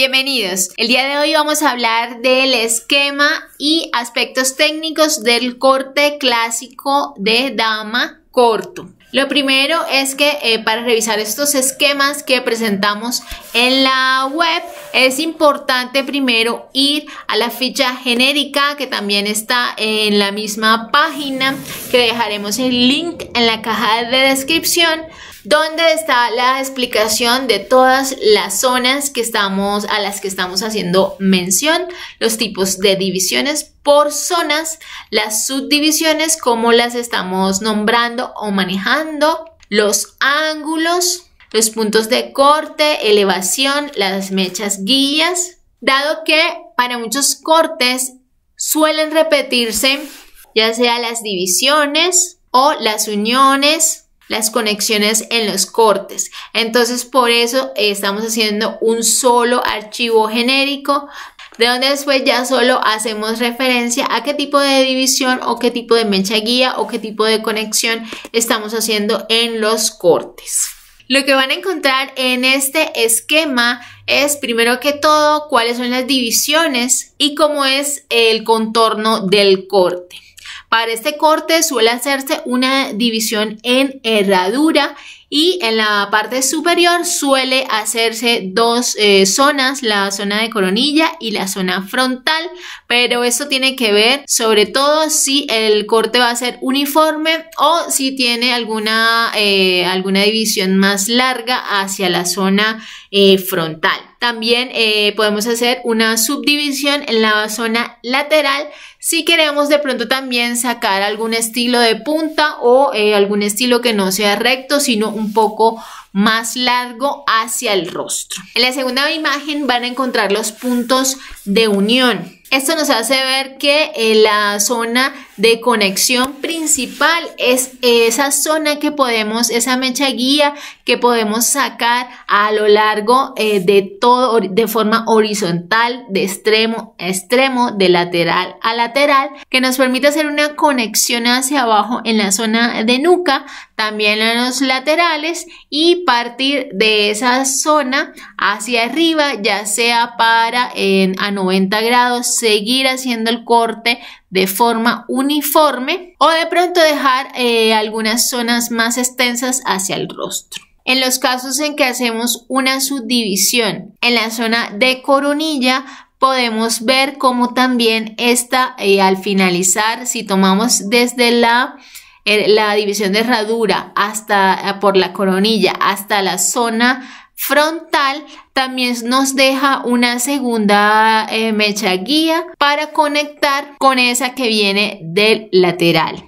Bienvenidos. El día de hoy vamos a hablar del esquema y aspectos técnicos del corte clásico de dama corto. Lo primero es que eh, para revisar estos esquemas que presentamos en la web es importante primero ir a la ficha genérica que también está en la misma página que dejaremos el link en la caja de descripción Dónde está la explicación de todas las zonas que estamos, a las que estamos haciendo mención, los tipos de divisiones por zonas, las subdivisiones, cómo las estamos nombrando o manejando, los ángulos, los puntos de corte, elevación, las mechas guías, dado que para muchos cortes suelen repetirse ya sea las divisiones o las uniones las conexiones en los cortes. Entonces, por eso estamos haciendo un solo archivo genérico de donde después ya solo hacemos referencia a qué tipo de división o qué tipo de mecha guía o qué tipo de conexión estamos haciendo en los cortes. Lo que van a encontrar en este esquema es primero que todo cuáles son las divisiones y cómo es el contorno del corte. Para este corte suele hacerse una división en herradura y en la parte superior suele hacerse dos eh, zonas, la zona de coronilla y la zona frontal, pero eso tiene que ver sobre todo si el corte va a ser uniforme o si tiene alguna, eh, división más larga hacia la zona eh, frontal. También eh, podemos hacer una subdivisión en la zona lateral si queremos de pronto también sacar algún estilo de punta o eh, algún estilo que no sea recto, sino un poco más largo hacia el rostro. En la segunda imagen van a encontrar los puntos de unión. Esto nos hace ver que eh, la zona de conexión principal es esa zona que podemos, esa mecha guía que podemos sacar a lo largo eh, de todo, de forma horizontal, de extremo a extremo, de lateral a lateral, que nos permite hacer una conexión hacia abajo en la zona de nuca, también en los laterales y partir de esa zona hacia arriba, ya sea para en a 90 grados, seguir haciendo el corte de forma uniforme o de pronto dejar eh, algunas zonas más extensas hacia el rostro. En los casos en que hacemos una subdivisión en la zona de coronilla, podemos ver cómo también esta eh, al finalizar, si tomamos desde la, eh, la división de herradura hasta por la coronilla hasta la zona frontal también nos deja una segunda eh, mecha guía para conectar con esa que viene del lateral.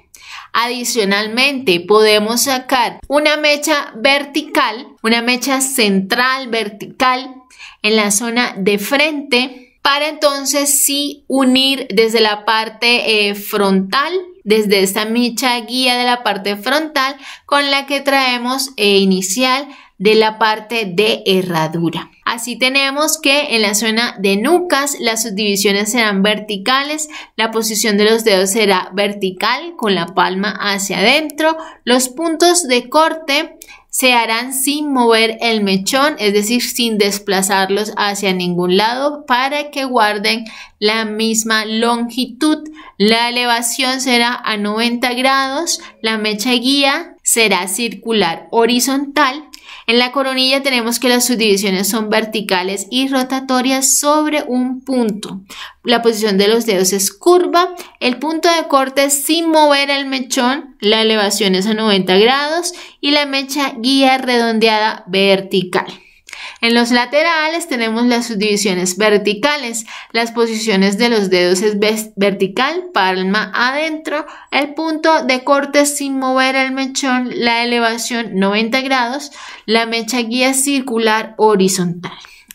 Adicionalmente, podemos sacar una mecha vertical, una mecha central vertical en la zona de frente para entonces sí unir desde la parte eh, frontal, desde esta mecha guía de la parte frontal con la que traemos eh, inicial de la parte de herradura. Así tenemos que en la zona de nucas las subdivisiones serán verticales, la posición de los dedos será vertical con la palma hacia adentro, los puntos de corte se harán sin mover el mechón, es decir, sin desplazarlos hacia ningún lado para que guarden la misma longitud. La elevación será a 90 grados, la mecha guía será circular horizontal en la coronilla tenemos que las subdivisiones son verticales y rotatorias sobre un punto. La posición de los dedos es curva, el punto de corte es sin mover el mechón, la elevación es a 90 grados y la mecha guía redondeada vertical. En los laterales tenemos las subdivisiones verticales. Las posiciones de los dedos es vertical, palma adentro, el punto de corte sin mover el mechón, la elevación 90 grados, la mecha guía circular horizontal.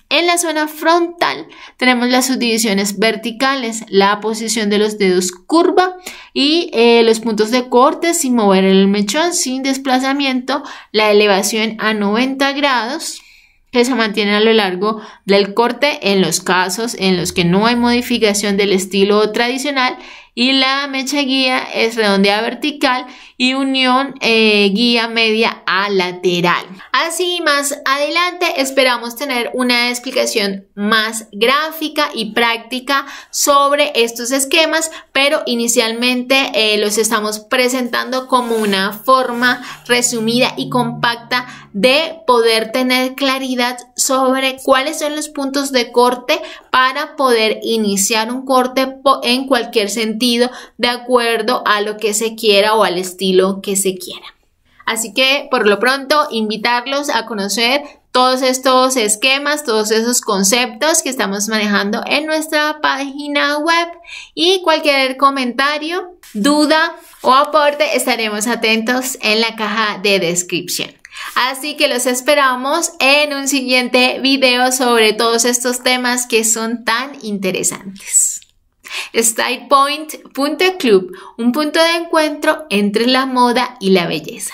En la zona frontal tenemos las subdivisiones verticales, la posición de los dedos curva y eh, los puntos de corte sin mover el mechón, sin desplazamiento, la elevación a 90 grados, se mantiene a lo largo del corte en los casos en los que no hay modificación del estilo tradicional y la mecha guía es redondeada vertical y unión eh, guía media a lateral. Así más adelante esperamos tener una explicación más gráfica y práctica sobre estos esquemas, pero inicialmente eh, los estamos presentando como una forma resumida y compacta de poder tener claridad sobre cuáles son los puntos de corte para poder iniciar un corte en cualquier sentido de acuerdo a lo que se quiera o al estilo lo que se quiera. Así que por lo pronto invitarlos a conocer todos estos esquemas, todos esos conceptos que estamos manejando en nuestra página web y cualquier comentario, duda o aporte estaremos atentos en la caja de descripción. Así que los esperamos en un siguiente video sobre todos estos temas que son tan interesantes. Style Point Club, un punto de encuentro entre la moda y la belleza.